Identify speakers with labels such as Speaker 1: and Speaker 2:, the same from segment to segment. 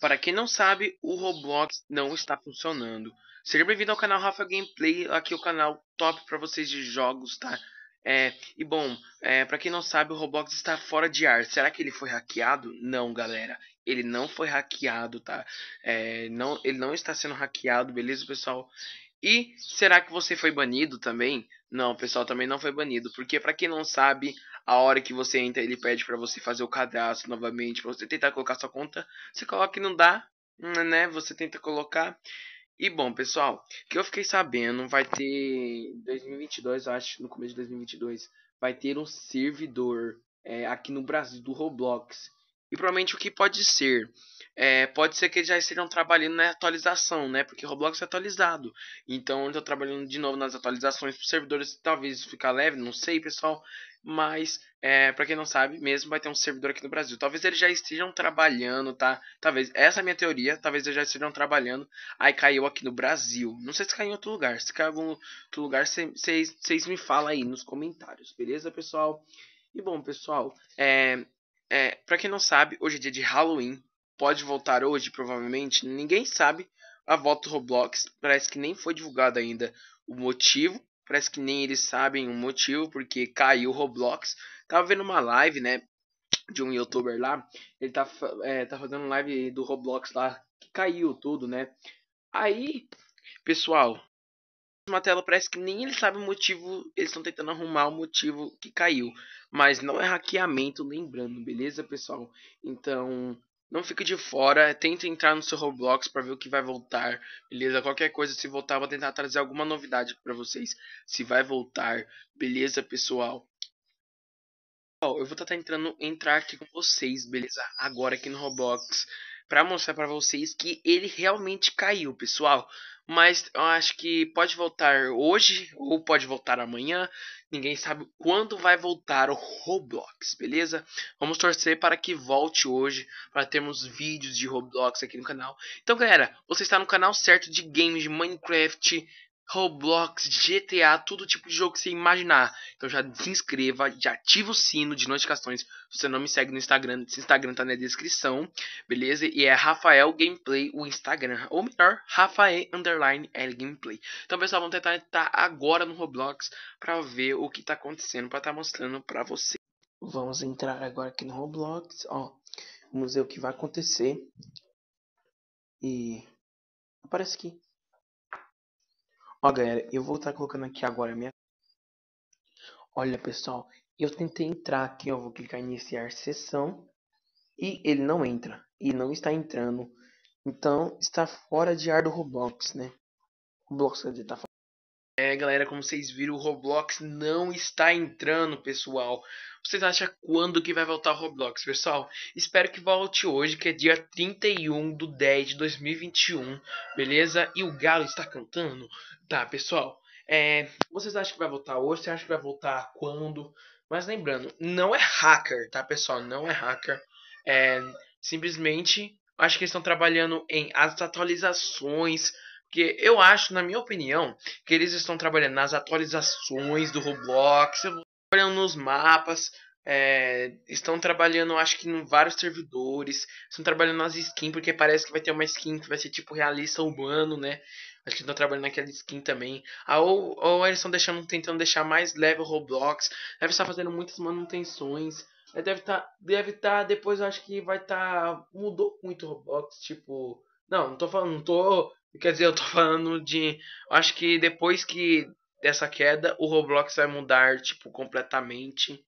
Speaker 1: Para quem não sabe, o Roblox não está funcionando. Seja bem-vindo ao canal Rafa Gameplay, aqui é o canal top para vocês de jogos, tá? É, e bom, é, para quem não sabe, o Roblox está fora de ar. Será que ele foi hackeado? Não, galera. Ele não foi hackeado, tá? É, não, ele não está sendo hackeado, beleza, pessoal? E será que você foi banido também? Não, pessoal, também não foi banido, porque para quem não sabe, a hora que você entra, ele pede para você fazer o cadastro novamente, para você tentar colocar sua conta, você coloca e não dá, né? Você tenta colocar. E bom, pessoal, que eu fiquei sabendo, vai ter 2022, acho, no começo de 2022, vai ter um servidor é, aqui no Brasil do Roblox. E provavelmente o que pode ser é, pode ser que eles já estejam trabalhando na atualização, né? Porque Roblox é atualizado. Então, eu estou trabalhando de novo nas atualizações para os servidores, talvez ficar leve, não sei, pessoal. Mas, é, para quem não sabe, mesmo vai ter um servidor aqui no Brasil. Talvez eles já estejam trabalhando, tá? Talvez, essa é a minha teoria. Talvez eles já estejam trabalhando. Aí caiu aqui no Brasil. Não sei se caiu em outro lugar. Se caiu em algum outro lugar, vocês me falam aí nos comentários, beleza, pessoal? E bom, pessoal, é, é, para quem não sabe, hoje é dia de Halloween, pode voltar hoje, provavelmente, ninguém sabe a volta do Roblox. Parece que nem foi divulgado ainda o motivo. Parece que nem eles sabem o motivo, porque caiu o Roblox. Tava vendo uma live, né? De um youtuber lá. Ele tá, é, tá fazendo live do Roblox lá. Que caiu tudo, né? Aí, pessoal, uma tela parece que nem eles sabem o motivo, eles estão tentando arrumar o motivo que caiu, mas não é hackeamento, lembrando, beleza, pessoal? Então, não fique de fora, tente entrar no seu Roblox para ver o que vai voltar, beleza? Qualquer coisa, se voltar, vou tentar trazer alguma novidade para vocês. Se vai voltar, beleza, pessoal? Ó, eu vou tentar entrando, entrar aqui com vocês, beleza? Agora aqui no Roblox para mostrar para vocês que ele realmente caiu, pessoal. Mas eu acho que pode voltar hoje ou pode voltar amanhã. Ninguém sabe quando vai voltar o Roblox, beleza? Vamos torcer para que volte hoje para termos vídeos de Roblox aqui no canal. Então, galera, você está no canal certo de games de Minecraft Roblox, GTA, todo tipo de jogo que você imaginar. Então já se inscreva, já ativa o sino de notificações. Se você não me segue no Instagram, esse Instagram tá na descrição, beleza? E é Rafael Gameplay o Instagram, ou melhor, Rafael Underline L Gameplay. Então pessoal, vamos tentar entrar agora no Roblox para ver o que tá acontecendo, para estar tá mostrando para você. Vamos entrar agora aqui no Roblox, ó. Vamos ver o que vai acontecer. E aparece aqui Ó, galera, eu vou estar colocando aqui agora minha... Olha, pessoal, eu tentei entrar aqui, eu vou clicar em iniciar sessão. E ele não entra, e não está entrando. Então, está fora de ar do Roblox, né? O Roblox, está tá é, galera, como vocês viram, o Roblox não está entrando, pessoal. Vocês acham quando que vai voltar o Roblox, pessoal? Espero que volte hoje, que é dia 31 do 10 de 2021, beleza? E o Galo está cantando? Tá, pessoal. É, vocês acham que vai voltar hoje? Você acha que vai voltar quando? Mas lembrando, não é hacker, tá, pessoal? Não é hacker. É, simplesmente, acho que eles estão trabalhando em as atualizações porque eu acho, na minha opinião, que eles estão trabalhando nas atualizações do Roblox, trabalhando nos mapas, é, estão trabalhando, acho que em vários servidores, estão trabalhando nas skins, porque parece que vai ter uma skin que vai ser tipo realista humano, né? Acho que estão trabalhando naquela skin também. Ah, ou, ou eles estão deixando, tentando deixar mais leve o Roblox. Deve estar fazendo muitas manutenções. É, deve estar. Tá, deve estar. Tá, depois eu acho que vai estar. Tá, mudou muito o Roblox. Tipo. Não, não tô falando. Não tô Quer dizer, eu tô falando de. Acho que depois que dessa queda, o Roblox vai mudar, tipo, completamente.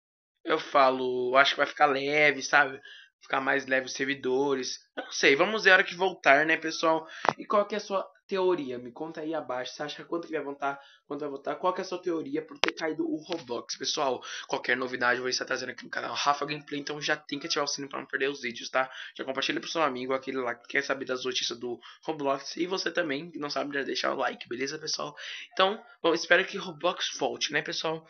Speaker 1: Eu falo, acho que vai ficar leve, sabe? Ficar mais leve os servidores. Eu não sei, vamos ver a hora que voltar, né, pessoal? E qual que é a sua teoria. Me conta aí abaixo. Você acha quanto que vai voltar? Quanto vai voltar? Qual que é a sua teoria por ter caído o Roblox? Pessoal, qualquer novidade eu vou estar tá trazendo aqui no canal Rafa Gameplay. Então já tem que ativar o sininho para não perder os vídeos, tá? Já compartilha pro seu amigo, aquele lá que quer saber das notícias do Roblox. E você também, que não sabe, já deixar o like, beleza, pessoal? Então, bom, espero que o Roblox volte, né, pessoal?